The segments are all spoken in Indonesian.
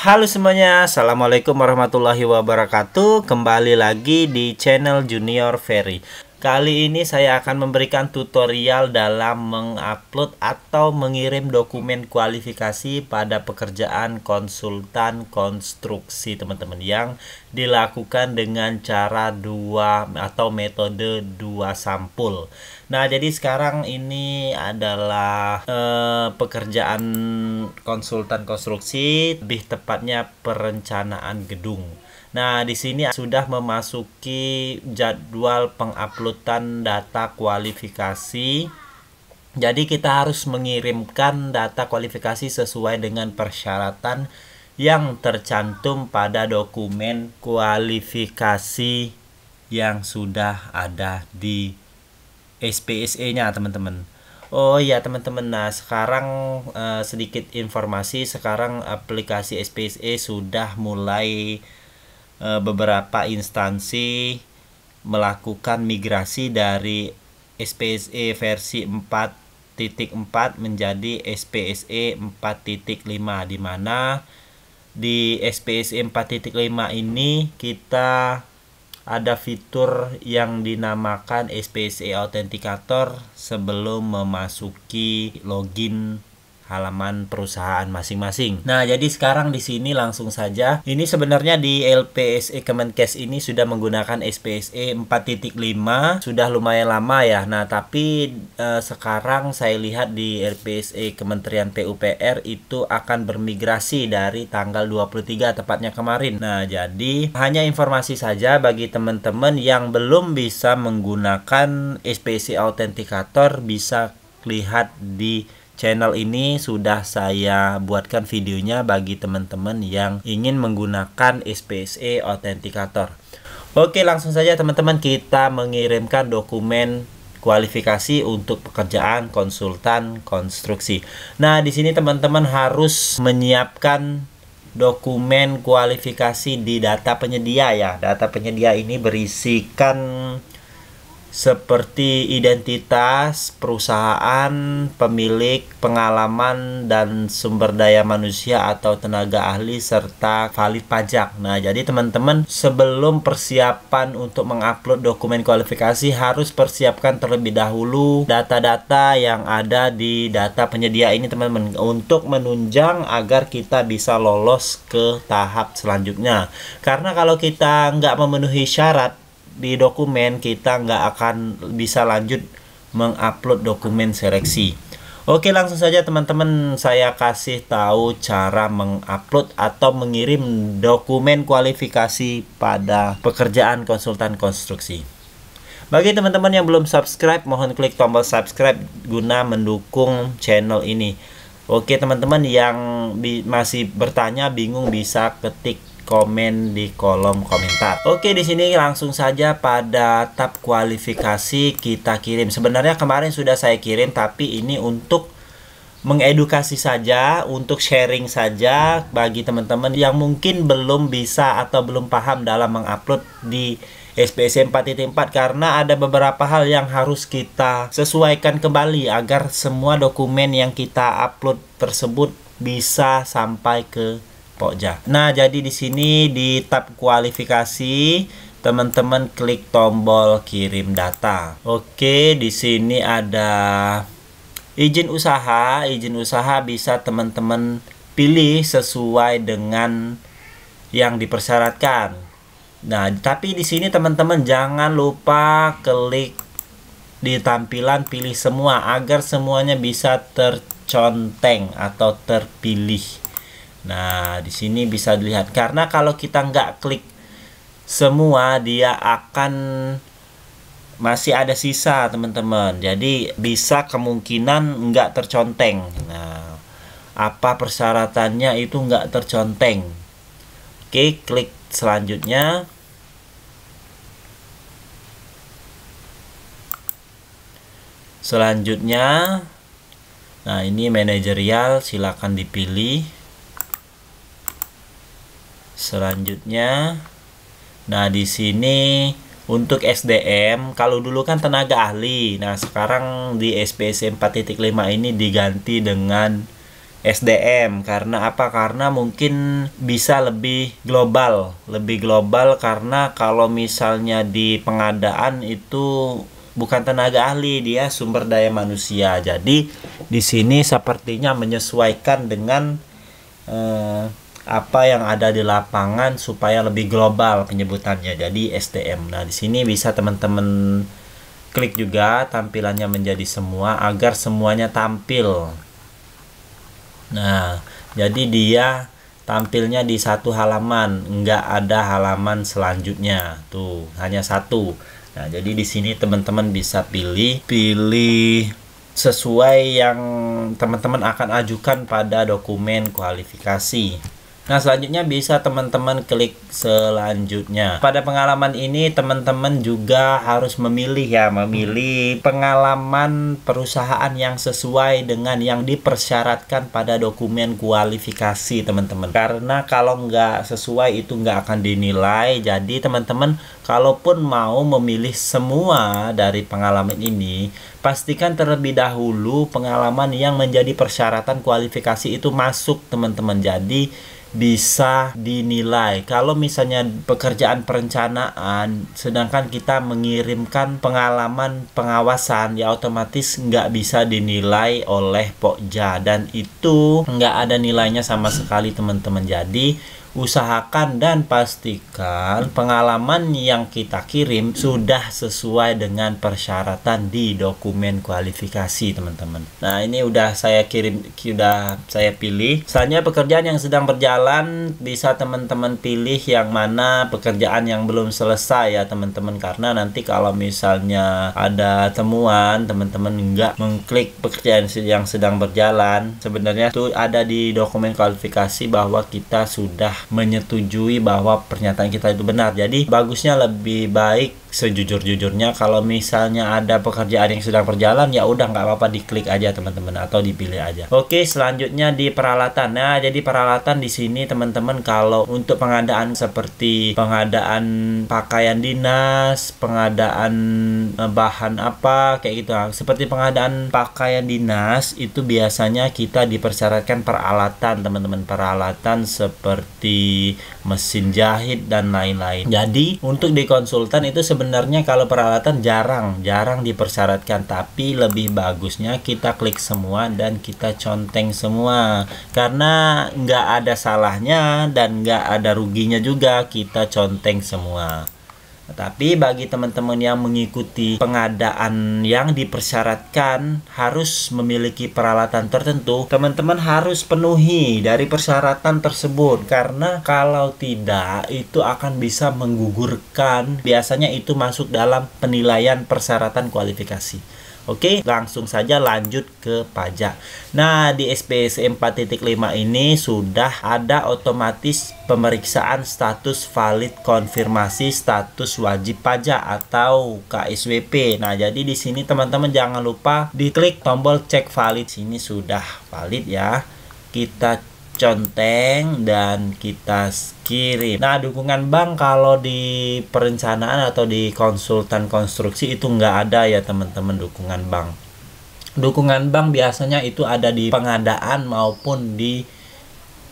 Halo semuanya, Assalamualaikum warahmatullahi wabarakatuh Kembali lagi di channel Junior Ferry Kali ini saya akan memberikan tutorial dalam mengupload atau mengirim dokumen kualifikasi pada pekerjaan konsultan konstruksi teman-teman yang dilakukan dengan cara dua atau metode dua sampul. Nah, jadi sekarang ini adalah eh, pekerjaan konsultan konstruksi, lebih tepatnya perencanaan gedung. Nah, di sini sudah memasuki jadwal penguploadan data kualifikasi. Jadi kita harus mengirimkan data kualifikasi sesuai dengan persyaratan yang tercantum pada dokumen kualifikasi yang sudah ada di SPSE-nya, teman-teman. Oh iya teman-teman, nah sekarang uh, sedikit informasi sekarang aplikasi SPSE sudah mulai Eh, beberapa instansi melakukan migrasi dari SPSE versi 4.4 menjadi SPSE 4.5 di mana di SPSE 4.5 ini kita ada fitur yang dinamakan SPSE Authenticator sebelum memasuki login halaman perusahaan masing-masing. Nah, jadi sekarang di sini langsung saja. Ini sebenarnya di LPSE Kemenkes ini sudah menggunakan SPSE 4.5 sudah lumayan lama ya. Nah, tapi eh, sekarang saya lihat di LPSE Kementerian PUPR itu akan bermigrasi dari tanggal 23 tepatnya kemarin. Nah, jadi hanya informasi saja bagi teman-teman yang belum bisa menggunakan SPSE Authenticator bisa lihat di channel ini sudah saya buatkan videonya bagi teman-teman yang ingin menggunakan SPSE Authenticator. Oke, langsung saja teman-teman kita mengirimkan dokumen kualifikasi untuk pekerjaan konsultan konstruksi. Nah, di sini teman-teman harus menyiapkan dokumen kualifikasi di data penyedia ya. Data penyedia ini berisikan seperti identitas, perusahaan, pemilik, pengalaman, dan sumber daya manusia atau tenaga ahli, serta valid pajak. Nah, jadi teman-teman, sebelum persiapan untuk mengupload dokumen kualifikasi, harus persiapkan terlebih dahulu data-data yang ada di data penyedia ini, teman-teman, untuk menunjang agar kita bisa lolos ke tahap selanjutnya. Karena kalau kita nggak memenuhi syarat, di dokumen kita nggak akan bisa lanjut mengupload dokumen seleksi. Oke langsung saja teman-teman saya kasih tahu cara mengupload atau mengirim dokumen kualifikasi pada pekerjaan konsultan konstruksi. Bagi teman-teman yang belum subscribe mohon klik tombol subscribe guna mendukung channel ini. Oke teman-teman yang masih bertanya bingung bisa ketik komen di kolom komentar. Oke, di sini langsung saja pada tab kualifikasi kita kirim. Sebenarnya kemarin sudah saya kirim tapi ini untuk mengedukasi saja, untuk sharing saja bagi teman-teman yang mungkin belum bisa atau belum paham dalam mengupload di SPC 4.4 karena ada beberapa hal yang harus kita sesuaikan kembali agar semua dokumen yang kita upload tersebut bisa sampai ke pokja. Nah, jadi di sini di tab kualifikasi teman-teman klik tombol kirim data. Oke, di sini ada izin usaha. Izin usaha bisa teman-teman pilih sesuai dengan yang dipersyaratkan. Nah, tapi di sini teman-teman jangan lupa klik di tampilan pilih semua agar semuanya bisa terconteng atau terpilih. Nah, di sini bisa dilihat karena kalau kita nggak klik semua dia akan masih ada sisa teman-teman jadi bisa kemungkinan nggak terconteng nah apa persyaratannya itu nggak terconteng oke klik selanjutnya selanjutnya nah ini manajerial silakan dipilih Selanjutnya, nah di sini untuk SDM kalau dulu kan tenaga ahli. Nah, sekarang di SPSM 4.5 ini diganti dengan SDM karena apa? Karena mungkin bisa lebih global, lebih global karena kalau misalnya di pengadaan itu bukan tenaga ahli, dia sumber daya manusia. Jadi di sini sepertinya menyesuaikan dengan eh, apa yang ada di lapangan supaya lebih global penyebutannya jadi STM Nah, di sini bisa teman-teman klik juga tampilannya menjadi semua agar semuanya tampil. Nah, jadi dia tampilnya di satu halaman, enggak ada halaman selanjutnya. Tuh, hanya satu. Nah, jadi di sini teman-teman bisa pilih pilih sesuai yang teman-teman akan ajukan pada dokumen kualifikasi. Nah, selanjutnya bisa teman-teman klik selanjutnya. Pada pengalaman ini teman-teman juga harus memilih ya, memilih pengalaman perusahaan yang sesuai dengan yang dipersyaratkan pada dokumen kualifikasi teman-teman. Karena kalau nggak sesuai itu nggak akan dinilai. Jadi teman-teman kalaupun mau memilih semua dari pengalaman ini, pastikan terlebih dahulu pengalaman yang menjadi persyaratan kualifikasi itu masuk teman-teman. Jadi bisa dinilai. Kalau misalnya pekerjaan perencanaan, sedangkan kita mengirimkan pengalaman pengawasan, ya otomatis nggak bisa dinilai oleh Pokja dan itu nggak ada nilainya sama sekali teman-teman. Jadi usahakan dan pastikan pengalaman yang kita kirim sudah sesuai dengan persyaratan di dokumen kualifikasi teman-teman nah ini udah saya kirim sudah saya pilih misalnya pekerjaan yang sedang berjalan bisa teman-teman pilih yang mana pekerjaan yang belum selesai ya teman-teman karena nanti kalau misalnya ada temuan teman-teman nggak mengklik pekerjaan yang sedang berjalan sebenarnya itu ada di dokumen kualifikasi bahwa kita sudah menyetujui bahwa pernyataan kita itu benar. Jadi bagusnya lebih baik sejujur-jujurnya kalau misalnya ada pekerjaan yang sedang berjalan ya udah nggak apa-apa diklik aja teman-teman atau dipilih aja oke selanjutnya di peralatan nah jadi peralatan di sini teman-teman kalau untuk pengadaan seperti pengadaan pakaian dinas pengadaan eh, bahan apa kayak gitu nah, seperti pengadaan pakaian dinas itu biasanya kita dipersyaratkan peralatan teman-teman peralatan seperti mesin jahit dan lain-lain. Jadi untuk di konsultan itu sebenarnya kalau peralatan jarang, jarang dipersyaratkan tapi lebih bagusnya kita klik semua dan kita conteng semua karena nggak ada salahnya dan nggak ada ruginya juga kita conteng semua. Tapi bagi teman-teman yang mengikuti pengadaan yang dipersyaratkan harus memiliki peralatan tertentu, teman-teman harus penuhi dari persyaratan tersebut karena kalau tidak itu akan bisa menggugurkan biasanya itu masuk dalam penilaian persyaratan kualifikasi. Oke, langsung saja lanjut ke pajak. Nah, di SPSE 4.5 ini sudah ada otomatis pemeriksaan status valid konfirmasi status wajib pajak atau KSWP. Nah, jadi di sini teman-teman jangan lupa diklik tombol cek valid. Sini sudah valid ya. Kita conteng dan kita kirim. Nah, dukungan bank kalau di perencanaan atau di konsultan konstruksi itu nggak ada ya teman-teman dukungan bank. Dukungan bank biasanya itu ada di pengadaan maupun di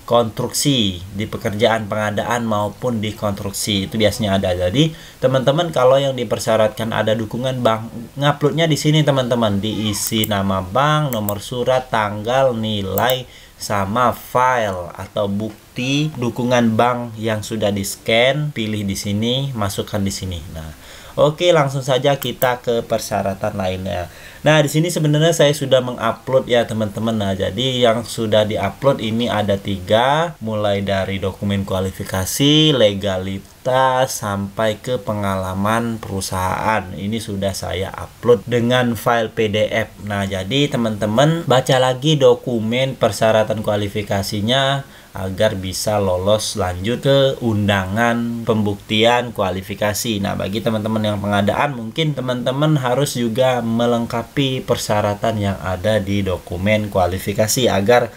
konstruksi di pekerjaan pengadaan maupun di konstruksi itu biasanya ada jadi teman-teman kalau yang dipersyaratkan ada dukungan bank nguploadnya di sini teman-teman diisi nama bank nomor surat tanggal nilai sama file atau bukti dukungan bank yang sudah di-scan, pilih di sini, masukkan di sini. Nah, oke langsung saja kita ke persyaratan lainnya. Nah, di sini sebenarnya saya sudah mengupload ya teman-teman. Nah, jadi yang sudah diupload ini ada tiga, mulai dari dokumen kualifikasi, legalitas, sampai ke pengalaman perusahaan. Ini sudah saya upload dengan file PDF. Nah, jadi teman-teman baca lagi dokumen persyaratan kualifikasinya agar bisa lolos lanjut ke undangan pembuktian kualifikasi. Nah, bagi teman-teman yang pengadaan mungkin teman-teman harus juga melengkapi melengkapi persyaratan yang ada di dokumen kualifikasi agar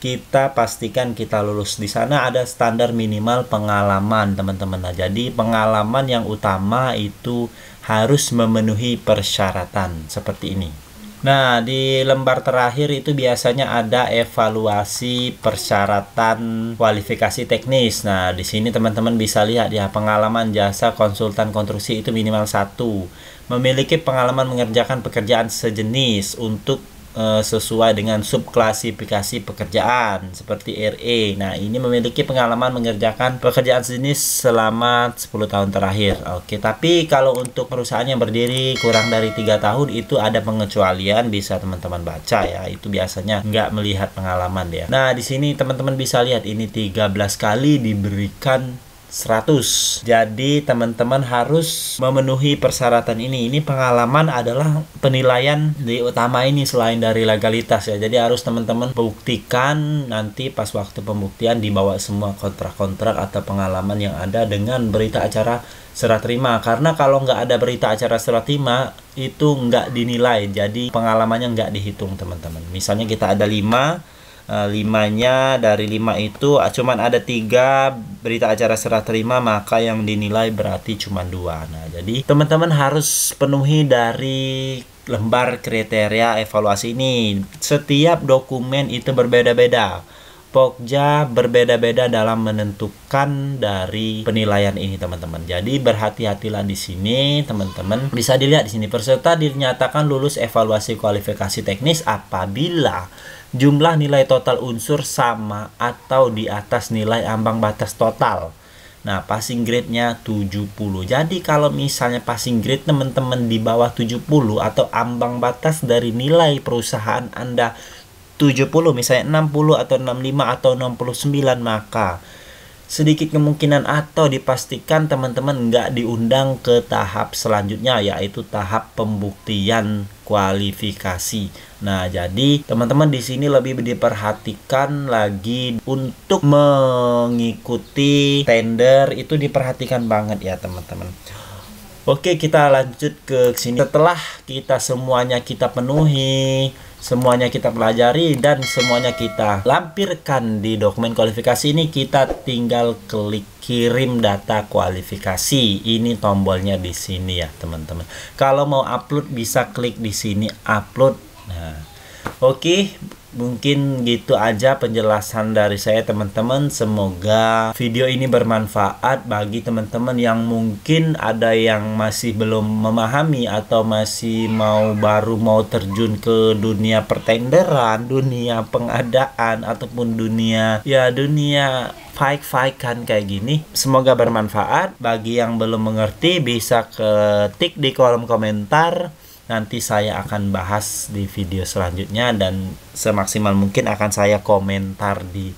kita pastikan kita lulus di sana ada standar minimal pengalaman teman-teman nah jadi pengalaman yang utama itu harus memenuhi persyaratan seperti ini nah di lembar terakhir itu biasanya ada evaluasi persyaratan kualifikasi teknis nah di sini teman-teman bisa lihat ya pengalaman jasa konsultan konstruksi itu minimal satu memiliki pengalaman mengerjakan pekerjaan sejenis untuk eh, sesuai dengan subklasifikasi pekerjaan seperti RE. Nah, ini memiliki pengalaman mengerjakan pekerjaan sejenis selama 10 tahun terakhir. Oke, tapi kalau untuk perusahaan yang berdiri kurang dari tiga tahun itu ada pengecualian bisa teman-teman baca ya. Itu biasanya nggak melihat pengalaman ya. Nah, di sini teman-teman bisa lihat ini 13 kali diberikan 100. Jadi teman-teman harus memenuhi persyaratan ini. Ini pengalaman adalah penilaian di utama ini selain dari legalitas ya. Jadi harus teman-teman buktikan nanti pas waktu pembuktian dibawa semua kontrak-kontrak atau pengalaman yang ada dengan berita acara serah terima karena kalau nggak ada berita acara serah terima itu nggak dinilai jadi pengalamannya nggak dihitung teman-teman misalnya kita ada 5 Eh, limanya dari lima itu ah, cuman ada tiga berita acara serah terima maka yang dinilai berarti cuma dua nah jadi teman-teman harus penuhi dari lembar kriteria evaluasi ini setiap dokumen itu berbeda-beda Pokja berbeda-beda dalam menentukan dari penilaian ini teman-teman. Jadi berhati-hatilah di sini teman-teman. Bisa dilihat di sini peserta dinyatakan lulus evaluasi kualifikasi teknis apabila jumlah nilai total unsur sama atau di atas nilai ambang batas total. Nah, passing grade-nya 70. Jadi kalau misalnya passing grade teman-teman di bawah 70 atau ambang batas dari nilai perusahaan Anda 70 misalnya 60 atau 65 atau 69 maka sedikit kemungkinan atau dipastikan teman-teman nggak diundang ke tahap selanjutnya yaitu tahap pembuktian kualifikasi. Nah, jadi teman-teman di sini lebih diperhatikan lagi untuk mengikuti tender itu diperhatikan banget ya, teman-teman. Oke, kita lanjut ke sini. Setelah kita semuanya kita penuhi, semuanya kita pelajari dan semuanya kita lampirkan di dokumen kualifikasi ini kita tinggal klik kirim data kualifikasi ini tombolnya di sini ya teman-teman kalau mau upload bisa klik di sini upload nah Oke, mungkin gitu aja penjelasan dari saya teman-teman. Semoga video ini bermanfaat bagi teman-teman yang mungkin ada yang masih belum memahami atau masih mau baru mau terjun ke dunia pertenderan, dunia pengadaan ataupun dunia ya dunia fight-fight kan kayak gini. Semoga bermanfaat. Bagi yang belum mengerti bisa ketik di kolom komentar nanti saya akan bahas di video selanjutnya dan semaksimal mungkin akan saya komentar di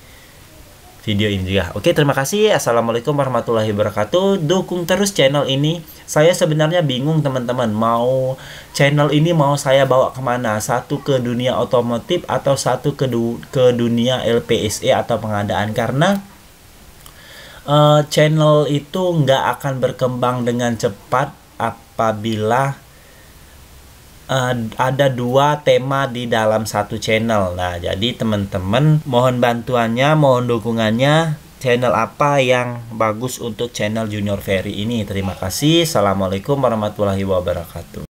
video ini juga. Oke, terima kasih. Assalamualaikum warahmatullahi wabarakatuh. Dukung terus channel ini. Saya sebenarnya bingung teman-teman mau channel ini mau saya bawa kemana? Satu ke dunia otomotif atau satu ke, du ke dunia LPSE atau pengadaan karena uh, channel itu nggak akan berkembang dengan cepat apabila uh, ada dua tema di dalam satu channel. Nah, jadi teman-teman mohon bantuannya, mohon dukungannya channel apa yang bagus untuk channel Junior Ferry ini. Terima kasih. Assalamualaikum warahmatullahi wabarakatuh.